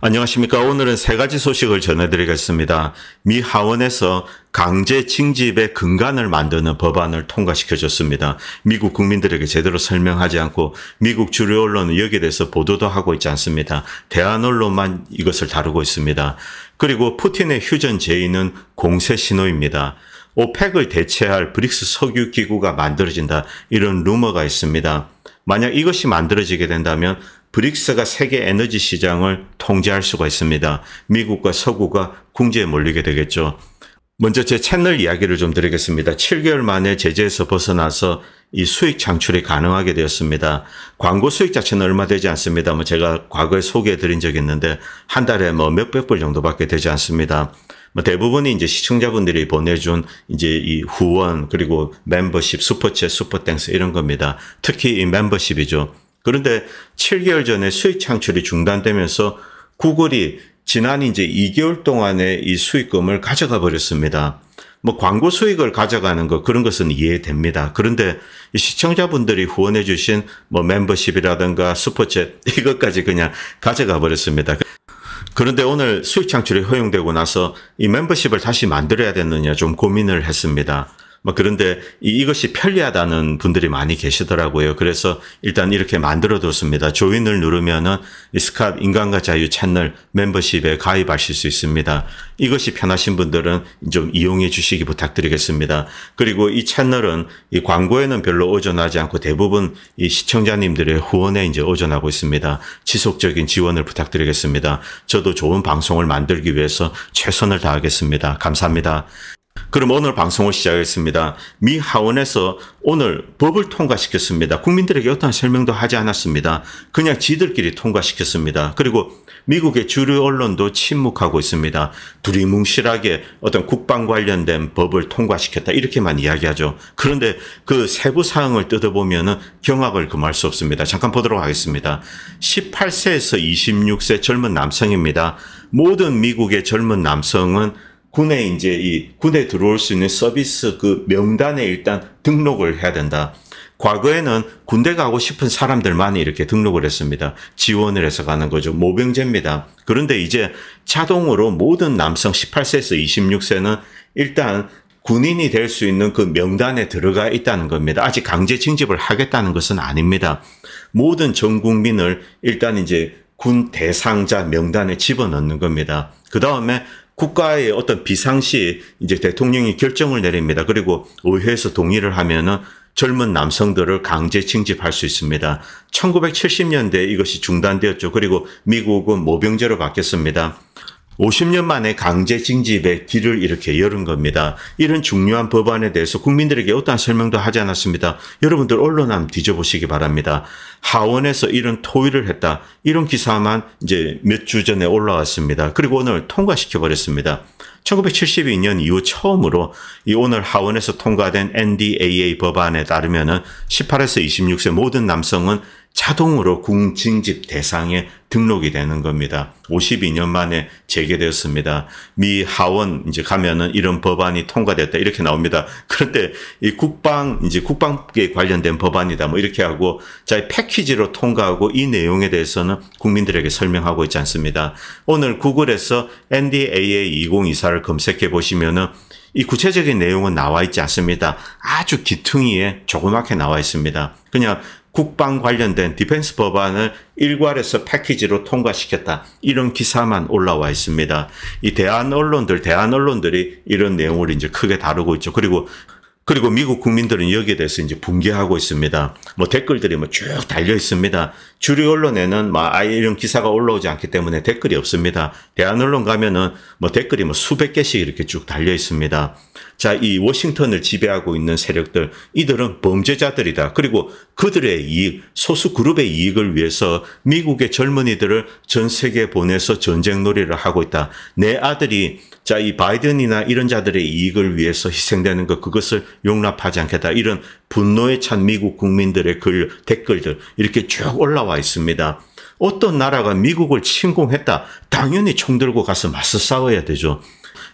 안녕하십니까. 오늘은 세 가지 소식을 전해드리겠습니다. 미 하원에서 강제 징집의 근간을 만드는 법안을 통과시켜줬습니다. 미국 국민들에게 제대로 설명하지 않고 미국 주류 언론은 여기에 대해서 보도도 하고 있지 않습니다. 대한 언론만 이것을 다루고 있습니다. 그리고 푸틴의 휴전 제의는 공세 신호입니다. 오펙을 대체할 브릭스 석유기구가 만들어진다. 이런 루머가 있습니다. 만약 이것이 만들어지게 된다면 브릭스가 세계 에너지 시장을 통제할 수가 있습니다. 미국과 서구가 궁지에 몰리게 되겠죠. 먼저 제 채널 이야기를 좀 드리겠습니다. 7개월 만에 제재에서 벗어나서 이 수익 창출이 가능하게 되었습니다. 광고 수익 자체는 얼마 되지 않습니다. 뭐 제가 과거에 소개해 드린 적이 있는데 한 달에 뭐 몇백 불 정도밖에 되지 않습니다. 뭐 대부분이 이제 시청자분들이 보내준 이제 이 후원 그리고 멤버십, 슈퍼챗, 슈퍼땡스 이런 겁니다. 특히 이 멤버십이죠. 그런데 7개월 전에 수익 창출이 중단되면서 구글이 지난 이제 2개월 동안의 이 수익금을 가져가 버렸습니다. 뭐 광고 수익을 가져가는 거 그런 것은 이해됩니다. 그런데 시청자분들이 후원해 주신 뭐 멤버십이라든가 슈퍼챗 이것까지 그냥 가져가 버렸습니다. 그런데 오늘 수익 창출이 허용되고 나서 이 멤버십을 다시 만들어야 되느냐 좀 고민을 했습니다. 뭐 그런데 이것이 편리하다는 분들이 많이 계시더라고요. 그래서 일단 이렇게 만들어뒀습니다. 조인을 누르면은 스캅 인간과 자유 채널 멤버십에 가입하실 수 있습니다. 이것이 편하신 분들은 좀 이용해 주시기 부탁드리겠습니다. 그리고 이 채널은 이 광고에는 별로 의존하지 않고 대부분 이 시청자님들의 후원에 이제 의존하고 있습니다. 지속적인 지원을 부탁드리겠습니다. 저도 좋은 방송을 만들기 위해서 최선을 다하겠습니다. 감사합니다. 그럼 오늘 방송을 시작했습니다. 미 하원에서 오늘 법을 통과시켰습니다. 국민들에게 어떠한 설명도 하지 않았습니다. 그냥 지들끼리 통과시켰습니다. 그리고 미국의 주류 언론도 침묵하고 있습니다. 두리뭉실하게 어떤 국방 관련된 법을 통과시켰다 이렇게만 이야기하죠. 그런데 그 세부 사항을 뜯어보면 경악을 금할 수 없습니다. 잠깐 보도록 하겠습니다. 18세에서 26세 젊은 남성입니다. 모든 미국의 젊은 남성은 군에 이제 이 군에 들어올 수 있는 서비스 그 명단에 일단 등록을 해야 된다. 과거에는 군대 가고 싶은 사람들만이 이렇게 등록을 했습니다. 지원을 해서 가는 거죠. 모병제입니다. 그런데 이제 자동으로 모든 남성 18세에서 26세는 일단 군인이 될 수 있는 그 명단에 들어가 있다는 겁니다. 아직 강제 징집을 하겠다는 것은 아닙니다. 모든 전 국민을 일단 이제 군 대상자 명단에 집어넣는 겁니다. 그 다음에 국가의 어떤 비상시 이제 대통령이 결정을 내립니다. 그리고 의회에서 동의를 하면은 젊은 남성들을 강제 징집할 수 있습니다. 1970년대 이것이 중단되었죠. 그리고 미국은 모병제로 바뀌었습니다. 50년 만에 강제 징집의 길을 이렇게 열은 겁니다. 이런 중요한 법안에 대해서 국민들에게 어떠한 설명도 하지 않았습니다. 여러분들 언론 한번 뒤져보시기 바랍니다. 하원에서 이런 토의를 했다. 이런 기사만 이제 몇 주 전에 올라왔습니다. 그리고 오늘 통과시켜버렸습니다. 1972년 이후 처음으로 이 오늘 하원에서 통과된 NDAA 법안에 따르면은 18에서 26세 모든 남성은 자동으로 궁징집 대상에 등록이 되는 겁니다. 52년 만에 재개되었습니다미 하원 이제 가면은 이런 법안이 통과됐다 이렇게 나옵니다. 그런데 이 국방 이제 국방에 관련된 법안이다 뭐 이렇게 하고 자 패키지로 통과하고 이 내용에 대해서는 국민들에게 설명하고 있지 않습니다. 오늘 구글에서 NDAA 2024를 검색해 보시면은 이 구체적인 내용은 나와 있지 않습니다. 아주 기퉁이에 조그맣게 나와 있습니다. 그냥 국방 관련된 디펜스 법안을 일괄해서 패키지로 통과시켰다. 이런 기사만 올라와 있습니다. 이 대한 언론들, 대한 언론들이 이런 내용을 이제 크게 다루고 있죠. 그리고 그리고 미국 국민들은 여기에 대해서 이제 붕괴하고 있습니다. 뭐 댓글들이 뭐 쭉 달려 있습니다. 주류 언론에는 막 뭐 아예 이런 기사가 올라오지 않기 때문에 댓글이 없습니다. 대한 언론 가면은 뭐 댓글이 뭐 수백 개씩 이렇게 쭉 달려 있습니다. 자, 이 워싱턴을 지배하고 있는 세력들, 이들은 범죄자들이다. 그리고 그들의 이익, 소수 그룹의 이익을 위해서 미국의 젊은이들을 전 세계에 보내서 전쟁 놀이를 하고 있다. 내 아들이 자, 이 바이든이나 이런 자들의 이익을 위해서 희생되는 것, 그것을 용납하지 않겠다. 이런 분노에 찬 미국 국민들의 글, 댓글들, 이렇게 쭉 올라와 있습니다. 어떤 나라가 미국을 침공했다. 당연히 총 들고 가서 맞서 싸워야 되죠.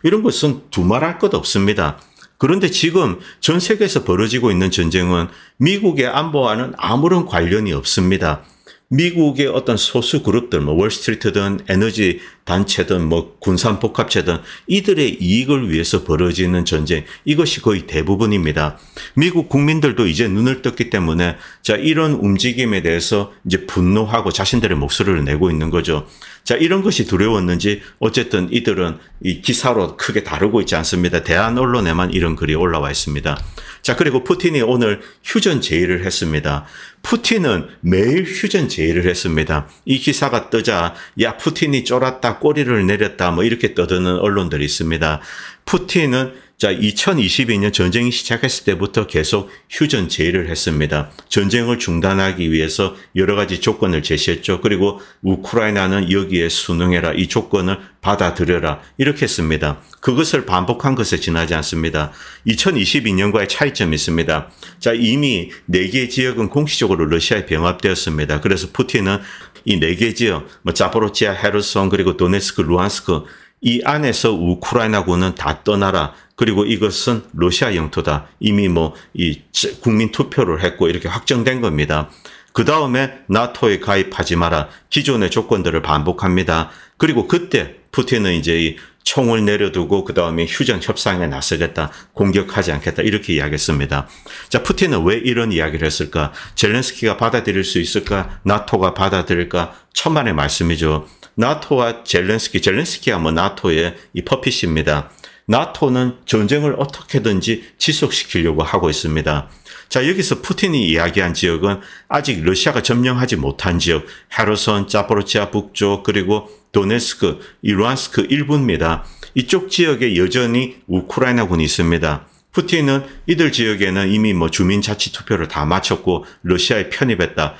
이런 것은 두말할 것 없습니다. 그런데 지금 전 세계에서 벌어지고 있는 전쟁은 미국의 안보와는 아무런 관련이 없습니다. 미국의 어떤 소수 그룹들, 뭐 월스트리트든 에너지 단체든 뭐 군산복합체든 이들의 이익을 위해서 벌어지는 전쟁 이것이 거의 대부분입니다. 미국 국민들도 이제 눈을 떴기 때문에 자 이런 움직임에 대해서 이제 분노하고 자신들의 목소리를 내고 있는 거죠. 자 이런 것이 두려웠는지 어쨌든 이들은 이 기사로 크게 다루고 있지 않습니다. 대한 언론에만 이런 글이 올라와 있습니다. 자 그리고 푸틴이 오늘 휴전 제의를 했습니다. 푸틴은 매일 휴전 제의를 했습니다. 이 기사가 뜨자 야 푸틴이 쫄았다 꼬리를 내렸다 뭐 이렇게 떠드는 언론들이 있습니다. 푸틴은 자 2022년 전쟁이 시작했을 때부터 계속 휴전 제의를 했습니다. 전쟁을 중단하기 위해서 여러 가지 조건을 제시했죠. 그리고 우크라이나는 여기에 순응해라 이 조건을 받아들여라 이렇게 했습니다. 그것을 반복한 것에 지나지 않습니다. 2022년과의 차이점이 있습니다. 자 이미 4개 지역은 공식적으로 러시아에 병합되었습니다. 그래서 푸틴은 이네개 지역, 뭐 자포로치아, 헤르송 그리고 도네스크, 루안스크 이 안에서 우크라이나군은 다 떠나라. 그리고 이것은 러시아 영토다. 이미 뭐 이 국민 투표를 했고 이렇게 확정된 겁니다. 그 다음에 나토에 가입하지 마라. 기존의 조건들을 반복합니다. 그리고 그때 푸틴은 이제 이 총을 내려두고 그 다음에 휴전 협상에 나서겠다, 공격하지 않겠다 이렇게 이야기했습니다. 자, 푸틴은 왜 이런 이야기를 했을까? 젤렌스키가 받아들일 수 있을까? 나토가 받아들일까? 천만의 말씀이죠. 나토와 젤렌스키, 젤렌스키가 뭐 나토의 이 퍼핏입니다. 나토는 전쟁을 어떻게든지 지속시키려고 하고 있습니다. 자 여기서 푸틴이 이야기한 지역은 아직 러시아가 점령하지 못한 지역 헤르손, 자포로치아 북쪽 그리고 도네스크, 이루안스크 일부입니다. 이쪽 지역에 여전히 우크라이나군이 있습니다. 푸틴은 이들 지역에는 이미 뭐 주민자치 투표를 다 마쳤고 러시아에 편입했다.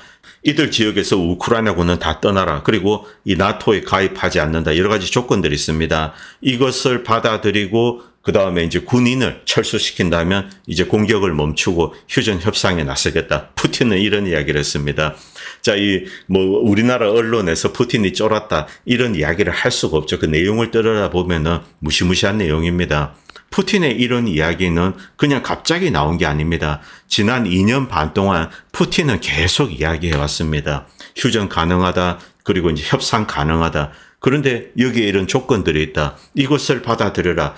이들 지역에서 우크라이나군은 다 떠나라. 그리고 이 나토에 가입하지 않는다. 여러 가지 조건들이 있습니다. 이것을 받아들이고 그 다음에 이제 군인을 철수시킨다면 이제 공격을 멈추고 휴전 협상에 나서겠다. 푸틴은 이런 이야기를 했습니다. 자, 이 뭐 우리나라 언론에서 푸틴이 쫄았다 이런 이야기를 할 수가 없죠. 그 내용을 들여다 보면은 무시무시한 내용입니다. 푸틴의 이런 이야기는 그냥 갑자기 나온 게 아닙니다. 지난 2년 반 동안 푸틴은 계속 이야기해 왔습니다. 휴전 가능하다. 그리고 이제 협상 가능하다. 그런데 여기에 이런 조건들이 있다. 이것을 받아들여라.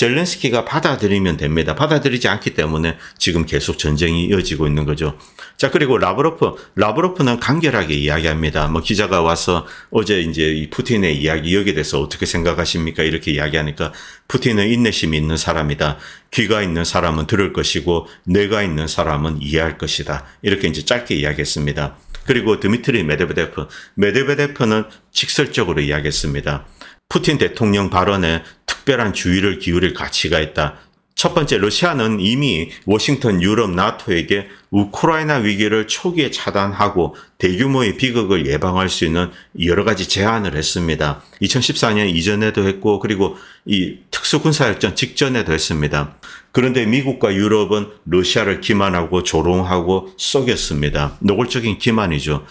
젤렌스키가 받아들이면 됩니다. 받아들이지 않기 때문에 지금 계속 전쟁이 이어지고 있는 거죠. 자, 그리고 라브로프, 라브로프는 간결하게 이야기합니다. 뭐 기자가 와서 어제 이제 이 푸틴의 이야기 여기에 대해서 어떻게 생각하십니까? 이렇게 이야기하니까 푸틴은 인내심이 있는 사람이다. 귀가 있는 사람은 들을 것이고 뇌가 있는 사람은 이해할 것이다. 이렇게 이제 짧게 이야기했습니다. 그리고 드미트리 메데베데프, 메데베데프는 직설적으로 이야기했습니다. 푸틴 대통령 발언에 특별한 주의를 기울일 가치가 있다. 첫 번째, 러시아는 이미 워싱턴 유럽 나토에게 우크라이나 위기를 초기에 차단하고 대규모의 비극을 예방할 수 있는 여러 가지 제안을 했습니다. 2014년 이전에도 했고 그리고 이 특수군사역전 직전에도 했습니다. 그런데 미국과 유럽은 러시아를 기만하고 조롱하고 속였습니다. 노골적인 기만이죠.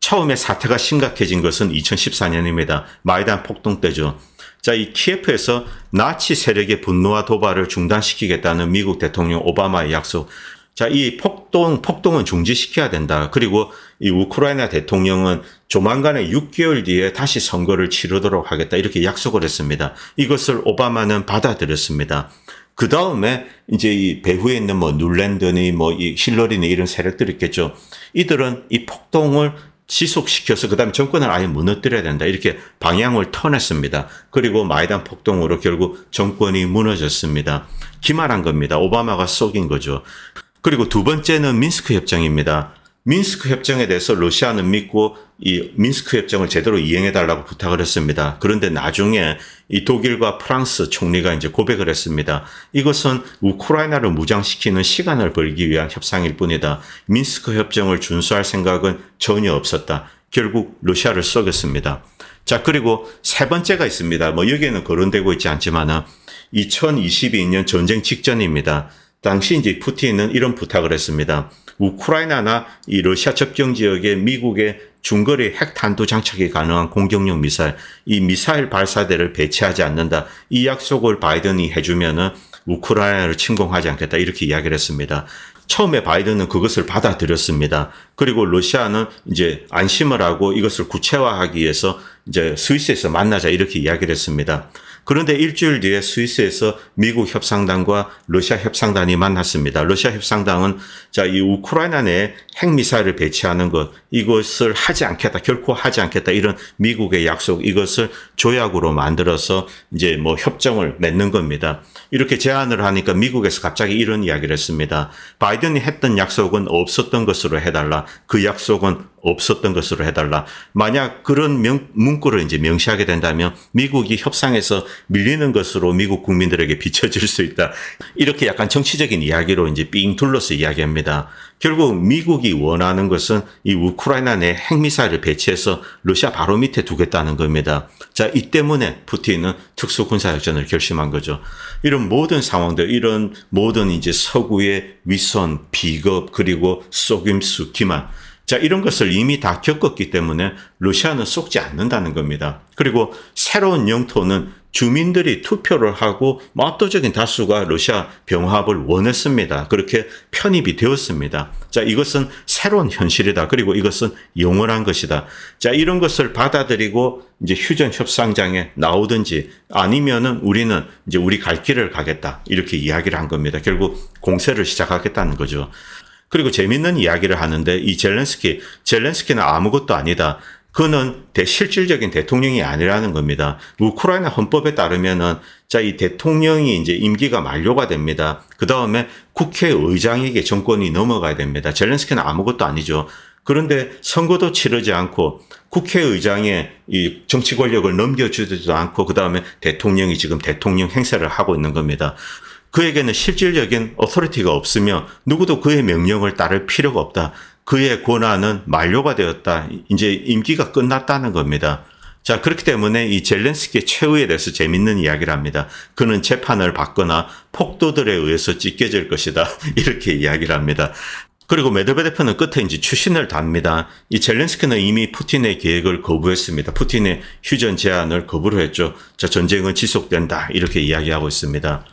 처음에 사태가 심각해진 것은 2014년입니다. 마이단 폭동 때죠. 자, 이 키예프에서 나치 세력의 분노와 도발을 중단시키겠다는 미국 대통령 오바마의 약속. 자, 이 폭동, 폭동은 중지시켜야 된다. 그리고 이 우크라이나 대통령은 조만간에 6개월 뒤에 다시 선거를 치르도록 하겠다. 이렇게 약속을 했습니다. 이것을 오바마는 받아들였습니다. 그 다음에 이제 이 배후에 있는 뭐 눌랜드니 뭐이 힐러리니 이런 세력들이 있겠죠. 이들은 이 폭동을 지속시켜서 그다음에 정권을 아예 무너뜨려야 된다. 이렇게 방향을 터냈습니다. 그리고 마이단 폭동으로 결국 정권이 무너졌습니다. 기말한 겁니다. 오바마가 속인 거죠. 그리고 두 번째는 민스크 협정입니다. 민스크 협정에 대해서 러시아는 믿고 이 민스크 협정을 제대로 이행해 달라고 부탁을 했습니다. 그런데 나중에 이 독일과 프랑스 총리가 이제 고백을 했습니다. 이것은 우크라이나를 무장시키는 시간을 벌기 위한 협상일 뿐이다. 민스크 협정을 준수할 생각은 전혀 없었다. 결국 러시아를 속였습니다. 자, 그리고 세 번째가 있습니다. 뭐 여기에는 거론되고 있지 않지만은 2022년 전쟁 직전입니다. 당시 이제 푸틴은 이런 부탁을 했습니다. 우크라이나나 이 러시아 접경 지역에 미국의 중거리 핵탄두 장착이 가능한 공격용 미사일, 이 미사일 발사대를 배치하지 않는다. 이 약속을 바이든이 해주면은 우크라이나를 침공하지 않겠다. 이렇게 이야기를 했습니다. 처음에 바이든은 그것을 받아들였습니다. 그리고 러시아는 이제 안심을 하고 이것을 구체화하기 위해서 이제 스위스에서 만나자 이렇게 이야기를 했습니다. 그런데 일주일 뒤에 스위스에서 미국 협상단과 러시아 협상단이 만났습니다. 러시아 협상단은 자, 이 우크라이나 내 핵미사일을 배치하는 것, 이것을 하지 않겠다, 결코 하지 않겠다, 이런 미국의 약속, 이것을 조약으로 만들어서 이제 뭐 협정을 맺는 겁니다. 이렇게 제안을 하니까 미국에서 갑자기 이런 이야기를 했습니다. 바이든이 했던 약속은 없었던 것으로 해달라. 그 약속은 없었던 것으로 해달라. 만약 그런 명, 문구를 이제 명시하게 된다면 미국이 협상에서 밀리는 것으로 미국 국민들에게 비춰질 수 있다. 이렇게 약간 정치적인 이야기로 이제 삥 둘러서 이야기합니다. 결국 미국이 원하는 것은 이 우크라이나 내 핵미사일을 배치해서 러시아 바로 밑에 두겠다는 겁니다. 자, 자, 이 때문에 푸틴은 특수군사작전을 결심한 거죠. 이런 모든 상황들, 이런 모든 이제 서구의 위선, 비겁, 그리고 속임수, 기만. 자, 이런 것을 이미 다 겪었기 때문에 러시아는 속지 않는다는 겁니다. 그리고 새로운 영토는 주민들이 투표를 하고 압도적인 다수가 러시아 병합을 원했습니다. 그렇게 편입이 되었습니다. 자, 이것은 새로운 현실이다. 그리고 이것은 영원한 것이다. 자, 이런 것을 받아들이고 이제 휴전 협상장에 나오든지 아니면은 우리는 이제 우리 갈 길을 가겠다. 이렇게 이야기를 한 겁니다. 결국 공세를 시작하겠다는 거죠. 그리고 재밌는 이야기를 하는데 이 젤렌스키, 젤렌스키는 아무것도 아니다. 그는대 실질적인 대통령이 아니라는 겁니다. 우크라이나 헌법에 따르면은 자, 이 대통령이 이제 임기가 만료가 됩니다. 그 다음에 국회의장에게 정권이 넘어가야 됩니다. 젤렌스키는 아무것도 아니죠. 그런데 선거도 치르지 않고 국회의장에 이 정치 권력을 넘겨주지도 않고 그 다음에 대통령이 지금 대통령 행세를 하고 있는 겁니다. 그에게는 실질적인 어토리티가 없으며 누구도 그의 명령을 따를 필요가 없다. 그의 권한은 만료가 되었다. 이제 임기가 끝났다는 겁니다. 자, 그렇기 때문에 이 젤렌스키의 최후에 대해서 재밌는 이야기를 합니다. 그는 재판을 받거나 폭도들에 의해서 찢겨질 것이다. 이렇게 이야기를 합니다. 그리고 메드베데프는 끝에 이제 추신을 답니다. 이 젤렌스키는 이미 푸틴의 계획을 거부했습니다. 푸틴의 휴전 제안을 거부를 했죠. 자, 전쟁은 지속된다. 이렇게 이야기하고 있습니다.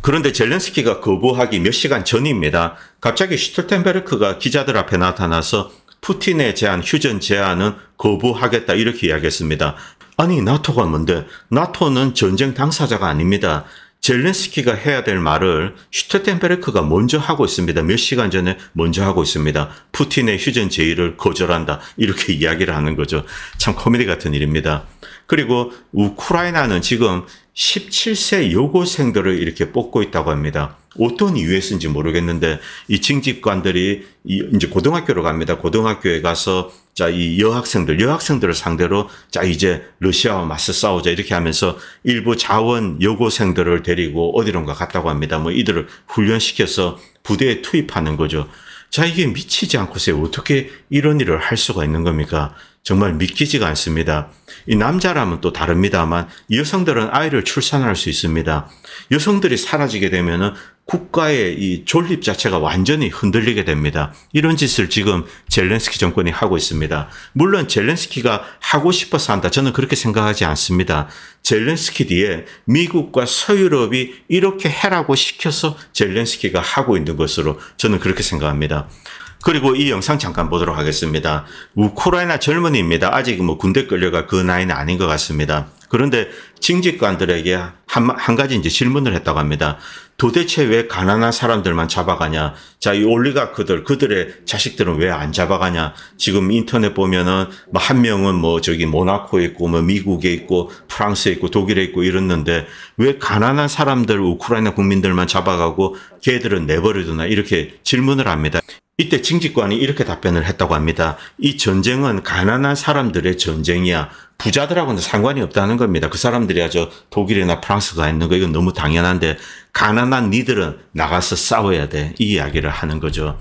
그런데 젤렌스키가 거부하기 몇 시간 전입니다. 갑자기 슈틀텐베르크가 기자들 앞에 나타나서 푸틴의 제안, 휴전 제안은 거부하겠다 이렇게 이야기했습니다. 아니 나토가 뭔데? 나토는 전쟁 당사자가 아닙니다. 젤렌스키가 해야 될 말을 슈테텐베르크가 먼저 하고 있습니다. 몇 시간 전에 먼저 하고 있습니다. 푸틴의 휴전 제의를 거절한다. 이렇게 이야기를 하는 거죠. 참 코미디 같은 일입니다. 그리고 우크라이나는 지금 17세 여고생들을 이렇게 뽑고 있다고 합니다. 어떤 이유였는지 모르겠는데 이 징집관들이 이제 고등학교로 갑니다. 고등학교에 가서 자 이 여학생들 여학생들을 상대로 자 이제 러시아와 맞서 싸우자 이렇게 하면서 일부 자원 여고생들을 데리고 어디론가 갔다고 합니다. 뭐 이들을 훈련시켜서 부대에 투입하는 거죠. 자 이게 미치지 않고서 어떻게 이런 일을 할 수가 있는 겁니까? 정말 믿기지가 않습니다. 이 남자라면 또 다릅니다만 여성들은 아이를 출산할 수 있습니다. 여성들이 사라지게 되면은 국가의 이 존립 자체가 완전히 흔들리게 됩니다. 이런 짓을 지금 젤렌스키 정권이 하고 있습니다. 물론 젤렌스키가 하고 싶어서 한다. 저는 그렇게 생각하지 않습니다. 젤렌스키 뒤에 미국과 서유럽이 이렇게 해라고 시켜서 젤렌스키가 하고 있는 것으로 저는 그렇게 생각합니다. 그리고 이 영상 잠깐 보도록 하겠습니다. 우크라이나 젊은이입니다. 아직 뭐 군대 끌려가그 나이는 아닌 것 같습니다. 그런데 징집관들에게 한, 한 가지 이제 질문을 했다고 합니다. 도대체 왜 가난한 사람들만 잡아가냐? 자, 이 올리가크들, 그들의 자식들은 왜 안 잡아가냐? 지금 인터넷 보면은 뭐한 명은 뭐 저기 모나코에 있고 뭐 미국에 있고 프랑스에 있고 독일에 있고 이랬는데 왜 가난한 사람들, 우크라이나 국민들만 잡아가고 걔들은 내버려두나? 이렇게 질문을 합니다. 이때 징집관이 이렇게 답변을 했다고 합니다. 이 전쟁은 가난한 사람들의 전쟁이야. 부자들하고는 상관이 없다는 겁니다. 그 사람들이 아주 독일이나 프랑스 가 있는 거 이건 너무 당연한데 가난한 니들은 나가서 싸워야 돼. 이 이야기를 하는 거죠.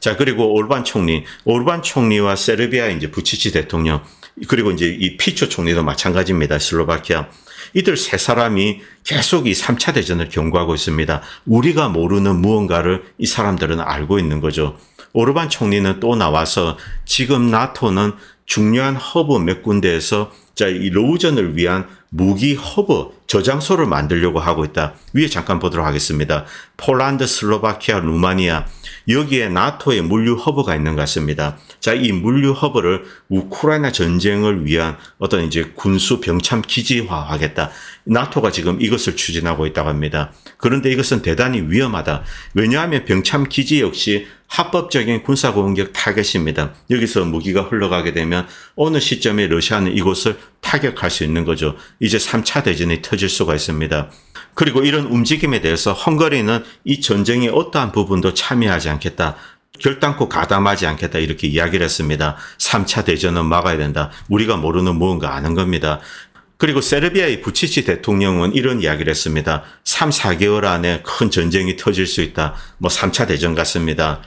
자, 그리고 올반 총리, 올반 총리와 세르비아 이제 부치치 대통령 그리고 이제 이 피초 총리도 마찬가지입니다. 슬로바키아. 이들 세 사람이 계속 이 3차 대전을 경고하고 있습니다. 우리가 모르는 무언가를 이 사람들은 알고 있는 거죠. 오르반 총리는 또 나와서 지금 나토는 중요한 허브 몇 군데에서 자, 이 로우전을 위한 무기 허브 저장소를 만들려고 하고 있다. 위에 잠깐 보도록 하겠습니다. 폴란드, 슬로바키아, 루마니아 여기에 나토의 물류 허브가 있는 것 같습니다. 자, 이 물류 허브를 우크라이나 전쟁을 위한 어떤 이제 군수 병참 기지화하겠다. 나토가 지금 이것을 추진하고 있다고 합니다. 그런데 이것은 대단히 위험하다. 왜냐하면 병참 기지 역시 합법적인 군사 공격 타겟입니다. 여기서 무기가 흘러가게 되면 어느 시점에 러시아는 이곳을 타격할 수 있는 거죠. 이제 3차 대전이 터질 수가 있습니다. 그리고 이런 움직임에 대해서 헝가리는 이 전쟁의 어떠한 부분도 참여하지 않겠다. 결단코 가담하지 않겠다 이렇게 이야기를 했습니다. 3차 대전은 막아야 된다. 우리가 모르는 무언가 아는 겁니다. 그리고 세르비아의 부치치 대통령은 이런 이야기를 했습니다. 3, 4개월 안에 큰 전쟁이 터질 수 있다. 뭐 3차 대전 같습니다.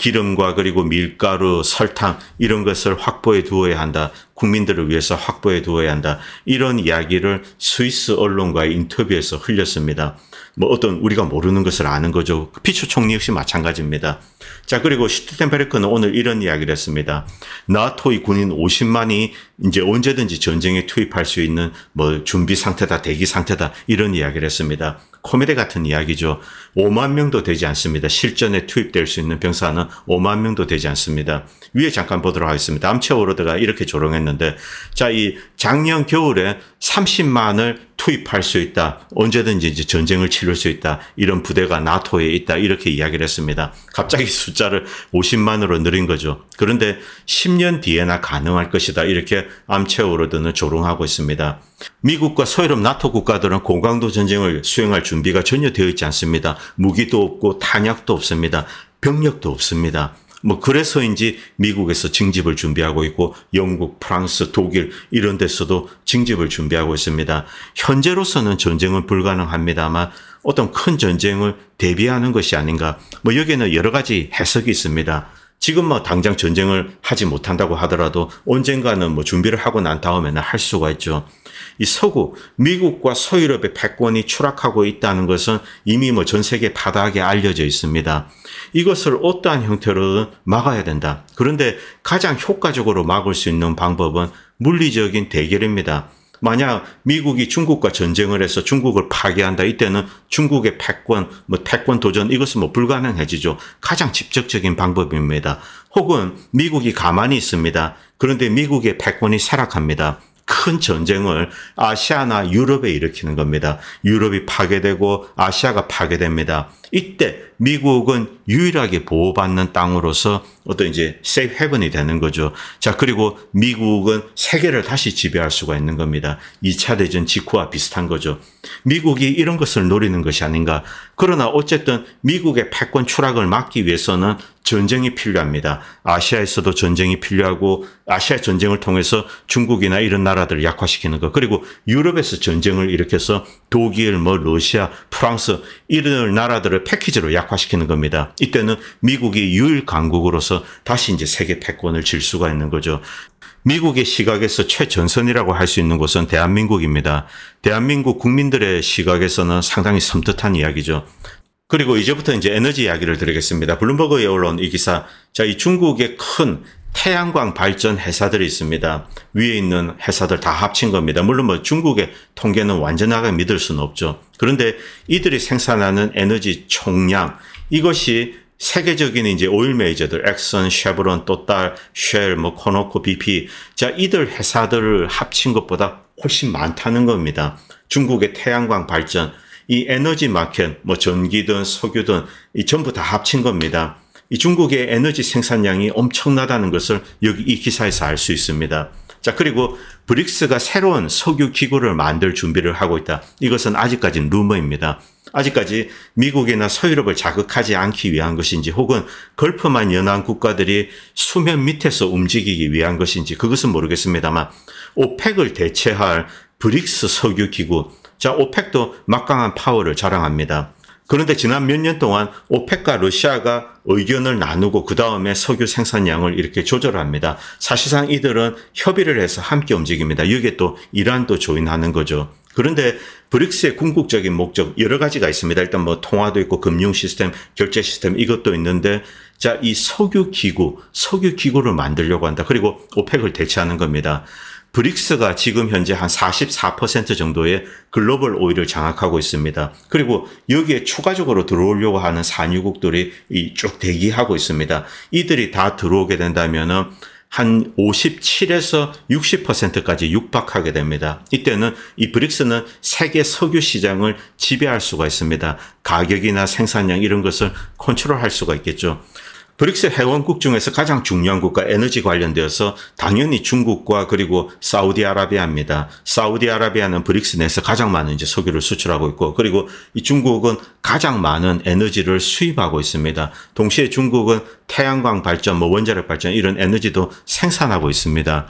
기름과 그리고 밀가루, 설탕 이런 것을 확보해 두어야 한다. 국민들을 위해서 확보해 두어야 한다. 이런 이야기를 스위스 언론과의 인터뷰에서 흘렸습니다. 뭐 어떤 우리가 모르는 것을 아는 거죠. 피처 총리 역시 마찬가지입니다. 자 그리고 슈트텐베르크는 오늘 이런 이야기를 했습니다. 나토의 군인 50만이 이제 언제든지 전쟁에 투입할 수 있는 뭐 준비 상태다, 대기 상태다 이런 이야기를 했습니다. 코미디 같은 이야기죠. 5만 명도 되지 않습니다. 실전에 투입될 수 있는 병사는 5만 명도 되지 않습니다. 위에 잠깐 보도록 하겠습니다. 암체 오로드가 이렇게 조롱했는데 자, 이 작년 겨울에 30만을 투입할 수 있다. 언제든지 이제 전쟁을 치를 수 있다. 이런 부대가 나토에 있다. 이렇게 이야기를 했습니다. 갑자기 숫자를 50만으로 늘린 거죠. 그런데 10년 뒤에나 가능할 것이다. 이렇게 암체오르드는 조롱하고 있습니다. 미국과 서유럽 나토 국가들은 공강도 전쟁을 수행할 준비가 전혀 되어 있지 않습니다. 무기도 없고 탄약도 없습니다. 병력도 없습니다. 뭐 그래서인지 미국에서 징집을 준비하고 있고 영국, 프랑스, 독일 이런 데서도 징집을 준비하고 있습니다. 현재로서는 전쟁은 불가능합니다만 어떤 큰 전쟁을 대비하는 것이 아닌가 뭐 여기에는 여러 가지 해석이 있습니다. 지금 뭐 당장 전쟁을 하지 못한다고 하더라도 언젠가는 뭐 준비를 하고 난 다음에는 할 수가 있죠. 이 서구 미국과 서유럽의 패권이 추락하고 있다는 것은 이미 뭐 전 세계 바닥에 알려져 있습니다. 이것을 어떠한 형태로 든 막아야 된다. 그런데 가장 효과적으로 막을 수 있는 방법은 물리적인 대결입니다. 만약 미국이 중국과 전쟁을 해서 중국을 파괴한다 이때는 중국의 패권, 뭐 태권 도전 이것은 뭐 불가능해지죠. 가장 직접적인 방법입니다. 혹은 미국이 가만히 있습니다. 그런데 미국의 패권이 쇠락합니다. 큰 전쟁을 아시아나 유럽에 일으키는 겁니다. 유럽이 파괴되고 아시아가 파괴됩니다. 이때 미국은 유일하게 보호받는 땅으로서 어떤 이제 세이프 헤븐이 되는 거죠. 자, 그리고 미국은 세계를 다시 지배할 수가 있는 겁니다. 2차 대전 직후와 비슷한 거죠. 미국이 이런 것을 노리는 것이 아닌가. 그러나 어쨌든 미국의 패권 추락을 막기 위해서는 전쟁이 필요합니다. 아시아에서도 전쟁이 필요하고 아시아 전쟁을 통해서 중국이나 이런 나라들을 약화시키는 것. 그리고 유럽에서 전쟁을 일으켜서 독일, 뭐 러시아, 프랑스 이런 나라들을 이거를 패키지로 약화시키는 겁니다. 이때는 미국이 유일 강국으로서 다시 이제 세계 패권을 질 수가 있는 거죠. 미국의 시각에서 최전선이라고 할 수 있는 곳은 대한민국입니다. 대한민국 국민들의 시각에서는 상당히 섬뜩한 이야기죠. 그리고 이제부터 이제 에너지 이야기를 드리겠습니다. 블룸버그의 언론 이 기사. 자, 이 중국의 큰 태양광 발전 회사들이 있습니다. 위에 있는 회사들 다 합친 겁니다. 물론 뭐 중국의 통계는 완전하게 믿을 수는 없죠. 그런데 이들이 생산하는 에너지 총량 이것이 세계적인 이제 오일 메이저들 엑슨, 쉐브론, 또딸, 쉘, 뭐 코노코, BP 자 이들 회사들을 합친 것보다 훨씬 많다는 겁니다. 중국의 태양광 발전 이 에너지 마켓 뭐 전기든 석유든 이 전부 다 합친 겁니다. 이 중국의 에너지 생산량이 엄청나다는 것을 여기 이 기사에서 알 수 있습니다. 자, 그리고 브릭스가 새로운 석유 기구를 만들 준비를 하고 있다. 이것은 아직까지 루머입니다. 아직까지 미국이나 서유럽을 자극하지 않기 위한 것인지 혹은 걸프만 연한 국가들이 수면 밑에서 움직이기 위한 것인지 그것은 모르겠습니다만 오펙을 대체할 브릭스 석유 기구 자 오펙도 막강한 파워를 자랑합니다. 그런데 지난 몇 년 동안 오펙과 러시아가 의견을 나누고 그 다음에 석유 생산량을 이렇게 조절합니다. 사실상 이들은 협의를 해서 함께 움직입니다. 여기에 또 이란도 조인하는 거죠. 그런데 브릭스의 궁극적인 목적 여러 가지가 있습니다. 일단 뭐 통화도 있고 금융 시스템, 결제 시스템 이것도 있는데 자, 이 석유 기구, 석유 기구를 만들려고 한다. 그리고 오펙을 대체하는 겁니다. 브릭스가 지금 현재 한 44% 정도의 글로벌 오일을 장악하고 있습니다. 그리고 여기에 추가적으로 들어오려고 하는 산유국들이 쭉 대기하고 있습니다. 이들이 다 들어오게 된다면은 한 57에서 60%까지 육박하게 됩니다. 이때는 이 브릭스는 세계 석유 시장을 지배할 수가 있습니다. 가격이나 생산량 이런 것을 컨트롤할 수가 있겠죠. 브릭스 회원국 중에서 가장 중요한 국가 에너지 관련되어서 당연히 중국과 그리고 사우디아라비아입니다. 사우디아라비아는 브릭스 내에서 가장 많은 이제 석유를 수출하고 있고 그리고 이 중국은 가장 많은 에너지를 수입하고 있습니다. 동시에 중국은 태양광 발전, 뭐 원자력 발전 이런 에너지도 생산하고 있습니다.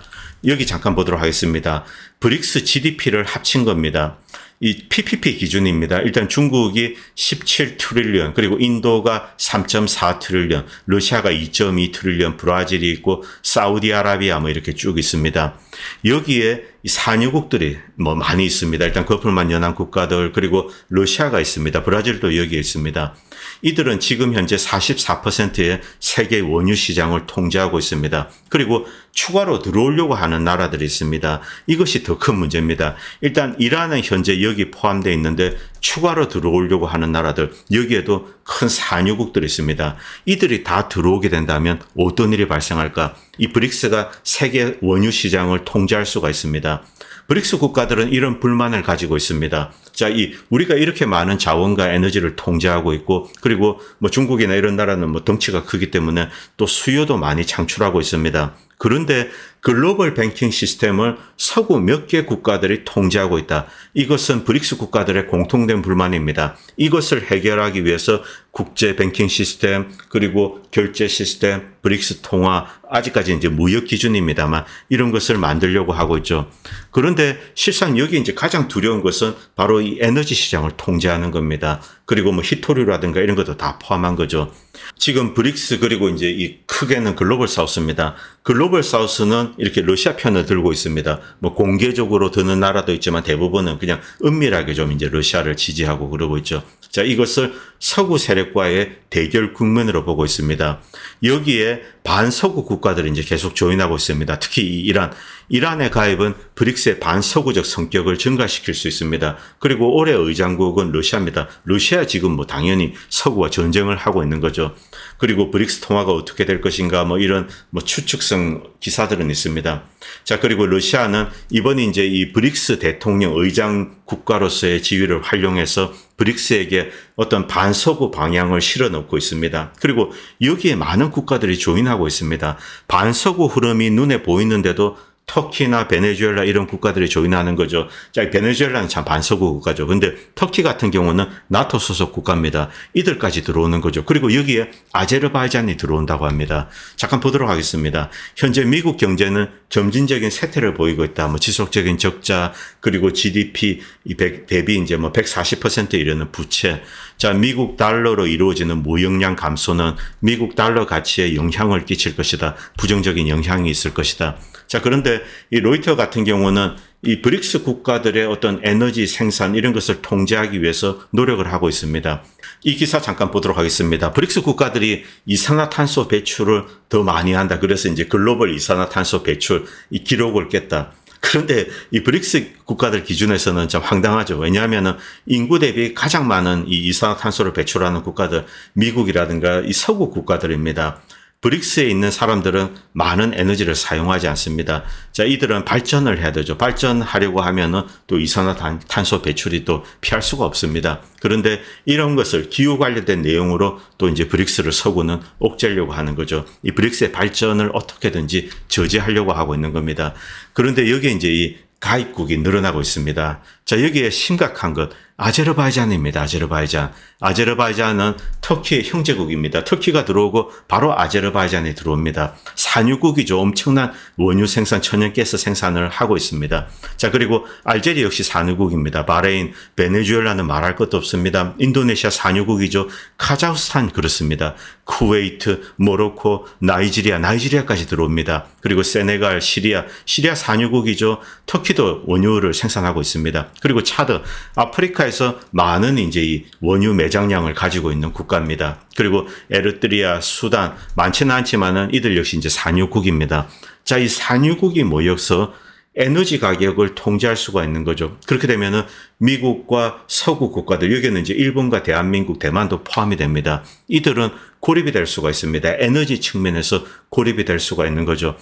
여기 잠깐 보도록 하겠습니다. 브릭스 GDP를 합친 겁니다. 이 PPP 기준입니다. 일단 중국이 17 트릴리언, 그리고 인도가 3.4 트릴리언, 러시아가 2.2 트릴리언, 브라질이 있고 사우디아라비아 뭐 이렇게 쭉 있습니다. 여기에 이 산유국들이 뭐 많이 있습니다. 일단 거풀만 연한 국가들 그리고 러시아가 있습니다. 브라질도 여기에 있습니다. 이들은 지금 현재 44%의 세계 원유 시장을 통제하고 있습니다. 그리고 추가로 들어오려고 하는 나라들이 있습니다. 이것이 더 큰 문제입니다. 일단 이란은 현재 여기 포함되어 있는데 추가로 들어오려고 하는 나라들 여기에도 큰 산유국들이 있습니다. 이들이 다 들어오게 된다면 어떤 일이 발생할까? 이 브릭스가 세계 원유 시장을 통제할 수가 있습니다. 브릭스 국가들은 이런 불만을 가지고 있습니다. 자, 이 우리가 이렇게 많은 자원과 에너지를 통제하고 있고 그리고 뭐 중국이나 이런 나라는 뭐 덩치가 크기 때문에 또 수요도 많이 창출하고 있습니다. 그런데 글로벌 뱅킹 시스템을 서구 몇 개 국가들이 통제하고 있다. 이것은 브릭스 국가들의 공통된 불만입니다. 이것을 해결하기 위해서 국제 뱅킹 시스템 그리고 결제 시스템 브릭스 통화 아직까지 이제 무역 기준입니다만 이런 것을 만들려고 하고 있죠. 그런데 실상 여기 이제 가장 두려운 것은 바로 이 에너지 시장을 통제하는 겁니다. 그리고 뭐 히토류라든가 이런 것도 다 포함한 거죠. 지금 브릭스 그리고 이제 이 크게는 글로벌 사우스입니다. 글로벌 사우스는 이렇게 러시아 편을 들고 있습니다. 뭐 공개적으로 드는 나라도 있지만 대부분은 그냥 은밀하게 좀 이제 러시아를 지지하고 그러고 있죠. 자, 이것을 서구 세력과의 대결 국면으로 보고 있습니다. 여기에 반서구 국가들이 이제 계속 조인하고 있습니다. 특히 이란. 이란의 가입은 브릭스의 반서구적 성격을 증가시킬 수 있습니다. 그리고 올해 의장국은 러시아입니다. 러시아 지금 뭐 당연히 서구와 전쟁을 하고 있는 거죠. 그리고 브릭스 통화가 어떻게 될 것인가 뭐 이런 뭐 추측성 기사들은 있습니다. 자 그리고 러시아는 이번에 이제 이 브릭스 대통령 의장 국가로서의 지위를 활용해서 브릭스에게 어떤 반서구 방향을 실어 놓고 있습니다. 그리고 여기에 많은 국가들이 조인하고 있습니다. 반서구 흐름이 눈에 보이는데도 터키나 베네수엘라 이런 국가들이 조인하는 거죠. 자, 베네수엘라는 참 반서구 국가죠. 근데 터키 같은 경우는 나토 소속 국가입니다. 이들까지 들어오는 거죠. 그리고 여기에 아제르바이잔이 들어온다고 합니다. 잠깐 보도록 하겠습니다. 현재 미국 경제는 점진적인 세태를 보이고 있다. 뭐 지속적인 적자 그리고 GDP 200 대비 이제 뭐 140% 이르는 부채 자, 미국 달러로 이루어지는 무역량 감소는 미국 달러 가치에 영향을 끼칠 것이다. 부정적인 영향이 있을 것이다. 자, 그런데 이 로이터 같은 경우는 이 브릭스 국가들의 어떤 에너지 생산 이런 것을 통제하기 위해서 노력을 하고 있습니다. 이 기사 잠깐 보도록 하겠습니다. 브릭스 국가들이 이산화탄소 배출을 더 많이 한다. 그래서 이제 글로벌 이산화탄소 배출 이 기록을 깼다. 그런데 이 브릭스 국가들 기준에서는 좀 황당하죠. 왜냐하면은 인구 대비 가장 많은 이 이산화탄소를 배출하는 국가들 미국이라든가 이 서구 국가들입니다. 브릭스에 있는 사람들은 많은 에너지를 사용하지 않습니다. 자, 이들은 발전을 해야 되죠. 발전하려고 하면은 또 이산화탄소 배출이 또 피할 수가 없습니다. 그런데 이런 것을 기후 관련된 내용으로 또 이제 브릭스를 서구는 옥죄려고 하는 거죠. 이 브릭스의 발전을 어떻게든지 저지하려고 하고 있는 겁니다. 그런데 여기에 이제 이 가입국이 늘어나고 있습니다. 자, 여기에 심각한 것. 아제르바이잔입니다. 아제르바이잔. 아제르바이잔은 터키의 형제국입니다. 터키가 들어오고 바로 아제르바이잔이 들어옵니다. 산유국이죠. 엄청난 원유 생산, 천연가스 생산을 하고 있습니다. 자, 그리고 알제리 역시 산유국입니다. 바레인, 베네수엘라는 말할 것도 없습니다. 인도네시아 산유국이죠. 카자흐스탄 그렇습니다. 쿠웨이트, 모로코, 나이지리아, 나이지리아까지 들어옵니다. 그리고 세네갈, 시리아, 시리아 산유국이죠. 터키도 원유를 생산하고 있습니다. 그리고 차드 아프리카에서 많은 이제 이 원유 매장량을 가지고 있는 국가입니다. 그리고 에르트리아, 수단 많지는 않지만은 이들 역시 이제 산유국입니다. 자, 이 산유국이 모여서 에너지 가격을 통제할 수가 있는 거죠. 그렇게 되면은 미국과 서구 국가들, 여기는 이제 일본과 대한민국, 대만도 포함이 됩니다. 이들은 고립이 될 수가 있습니다. 에너지 측면에서 고립이 될 수가 있는 거죠.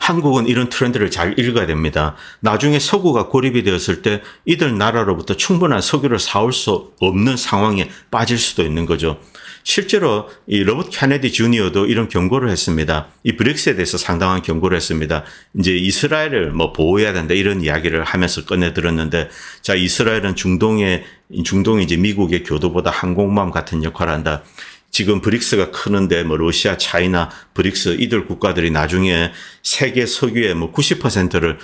한국은 이런 트렌드를 잘 읽어야 됩니다. 나중에 서구가 고립이 되었을 때 이들 나라로부터 충분한 석유를 사올 수 없는 상황에 빠질 수도 있는 거죠. 실제로 이 로버트 케네디 주니어도 이런 경고를 했습니다. 이브릭스에 대해서 상당한 경고를 했습니다. 이제 이스라엘을 뭐 보호해야 된다 이런 이야기를 하면서 꺼내 들었는데 자 이스라엘은 중동에 중동이 이제 미국의 교도보다 항공모함 같은 역할을 한다. 지금 브릭스가 크는데 뭐 러시아, 차이나, 브릭스 이들 국가들이 나중에 세계 석유의 뭐 90%를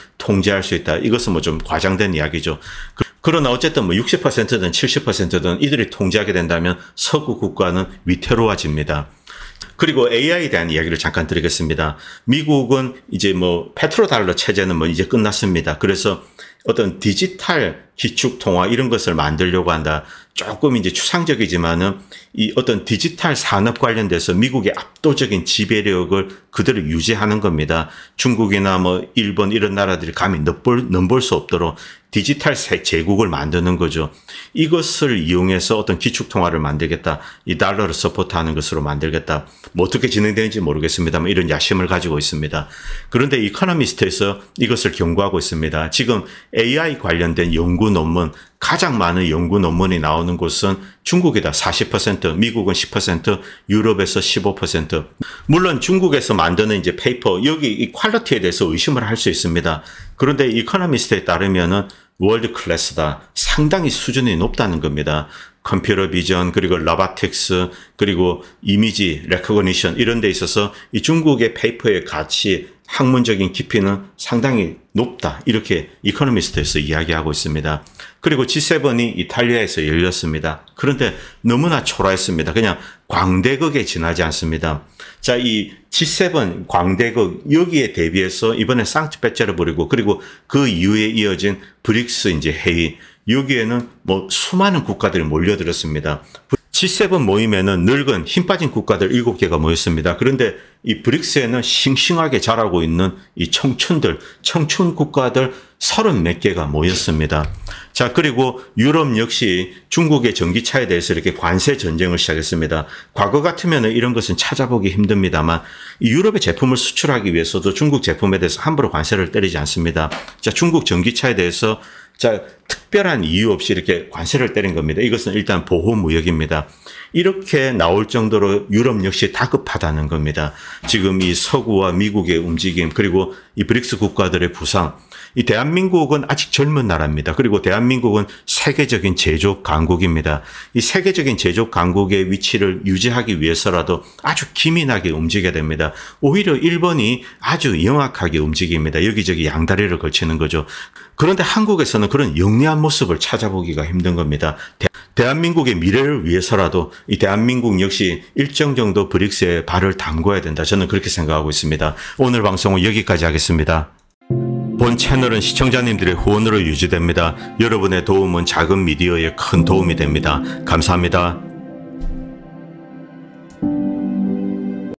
통제할 수 있다. 이것은 뭐 좀 과장된 이야기죠. 그, 그러나 어쨌든 뭐 60%든 70%든 이들이 통제하게 된다면 서구 국가는 위태로워집니다. 그리고 AI에 대한 이야기를 잠깐 드리겠습니다. 미국은 이제 뭐 페트로달러 체제는 뭐 이제 끝났습니다. 그래서 어떤 디지털 기축통화 이런 것을 만들려고 한다. 조금 이제 추상적이지만은 이 어떤 디지털 산업 관련돼서 미국의 압도적인 지배력을 그대로 유지하는 겁니다. 중국이나 뭐 일본 이런 나라들이 감히 넘볼, 넘볼 수 없도록 디지털 제국을 만드는 거죠. 이것을 이용해서 어떤 기축통화를 만들겠다. 이 달러를 서포트하는 것으로 만들겠다. 뭐 어떻게 진행되는지 모르겠습니다만 뭐 이런 야심을 가지고 있습니다. 그런데 이코노미스트에서 이것을 경고하고 있습니다. 지금 AI 관련된 연구 논문 가장 많은 연구 논문이 나오는 곳은 중국이다. 40%, 미국은 10%, 유럽에서 15%. 물론 중국에서 만드는 이제 페이퍼, 여기 이 퀄리티에 대해서 의심을 할 수 있습니다. 그런데 이코노미스트에 따르면은 월드 클래스다. 상당히 수준이 높다는 겁니다. 컴퓨터 비전 그리고 라바틱스 그리고 이미지 레코그니션 이런 데 있어서 이 중국의 페이퍼의 가치 학문적인 깊이는 상당히 높다 이렇게 이코노미스트에서 이야기하고 있습니다. 그리고 G7이 이탈리아에서 열렸습니다. 그런데 너무나 초라했습니다. 그냥 광대극에 지나지 않습니다. 자, 이 G7 광대극 여기에 대비해서 이번에 상트페체르부르고 그리고 그 이후에 이어진 브릭스 이제 회의 여기에는 뭐 수많은 국가들이 몰려들었습니다. G7 모임에는 늙은 힘 빠진 국가들 7개가 모였습니다. 그런데 이 브릭스에는 싱싱하게 자라고 있는 이 청춘들, 청춘 국가들 서른 몇 개가 모였습니다. 자, 그리고 유럽 역시 중국의 전기차에 대해서 이렇게 관세 전쟁을 시작했습니다. 과거 같으면 이런 것은 찾아보기 힘듭니다만 유럽의 제품을 수출하기 위해서도 중국 제품에 대해서 함부로 관세를 때리지 않습니다. 자, 중국 전기차에 대해서 자, 특별한 이유 없이 이렇게 관세를 때린 겁니다. 이것은 일단 보호 무역입니다. 이렇게 나올 정도로 유럽 역시 다급하다는 겁니다. 지금 이 서구와 미국의 움직임 그리고 이 브릭스 국가들의 부상 이 대한민국은 아직 젊은 나라입니다. 그리고 대한민국은 세계적인 제조 강국입니다. 이 세계적인 제조 강국의 위치를 유지하기 위해서라도 아주 기민하게 움직여야 됩니다. 오히려 일본이 아주 영악하게 움직입니다. 여기저기 양다리를 걸치는 거죠. 그런데 한국에서는 그런 영리한 모습을 찾아보기가 힘든 겁니다. 대한민국의 미래를 위해서라도 이 대한민국 역시 일정 정도 브릭스에 발을 담궈야 된다. 저는 그렇게 생각하고 있습니다. 오늘 방송은 여기까지 하겠습니다. 본 채널은 시청자님들의 후원으로 유지됩니다. 여러분의 도움은 작은 미디어에 큰 도움이 됩니다. 감사합니다.